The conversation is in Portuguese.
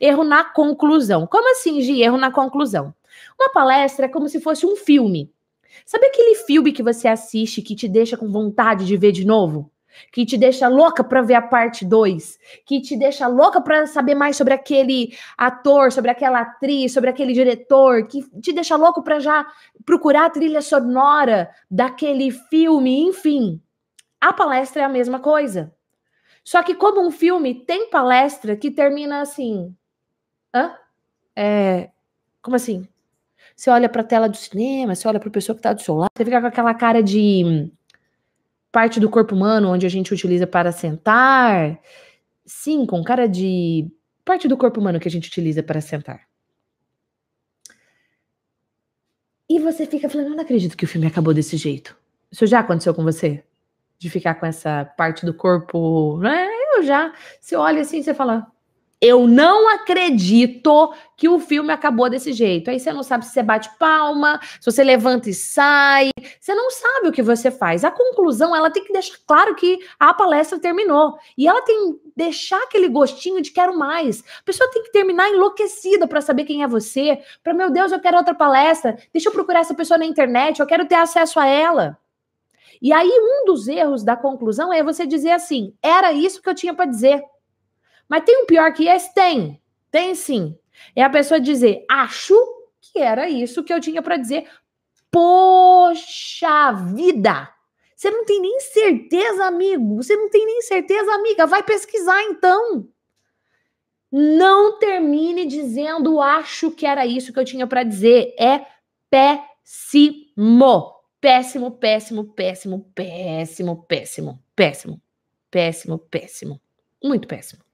Erro na conclusão. Como assim, Gi? Erro na conclusão. Uma palestra é como se fosse um filme. Sabe aquele filme que você assiste que te deixa com vontade de ver de novo? Que te deixa louca para ver a parte 2, que te deixa louca para saber mais sobre aquele ator, sobre aquela atriz, sobre aquele diretor, que te deixa louco para já procurar a trilha sonora daquele filme, enfim. A palestra é a mesma coisa. Só que como um filme tem palestra que termina assim, Hã? É, como assim? Você olha pra tela do cinema, você olha a pessoa que tá do seu lado, você fica com aquela cara de hum, parte do corpo humano onde a gente utiliza para sentar. Sim, com cara de parte do corpo humano que a gente utiliza para sentar. E você fica falando, eu não acredito que o filme acabou desse jeito. Isso já aconteceu com você? De ficar com essa parte do corpo. Né? Eu já. Você olha assim, você fala, eu não acredito que o filme acabou desse jeito. Aí você não sabe se você bate palma, se você levanta e sai. Você não sabe o que você faz. A conclusão, ela tem que deixar claro que a palestra terminou. E ela tem que deixar aquele gostinho de quero mais. A pessoa tem que terminar enlouquecida para saber quem é você. Para, meu Deus, eu quero outra palestra. Deixa eu procurar essa pessoa na internet. Eu quero ter acesso a ela. E aí, um dos erros da conclusão é você dizer assim: era isso que eu tinha para dizer. Mas tem um pior que esse? Tem. Tem sim. É a pessoa dizer, acho que era isso que eu tinha para dizer. Poxa vida! Você não tem nem certeza, amigo. Você não tem nem certeza, amiga. Vai pesquisar então. Não termine dizendo, acho que era isso que eu tinha para dizer. É péssimo. Péssimo, péssimo, péssimo, péssimo, péssimo, péssimo, péssimo, péssimo. Muito péssimo.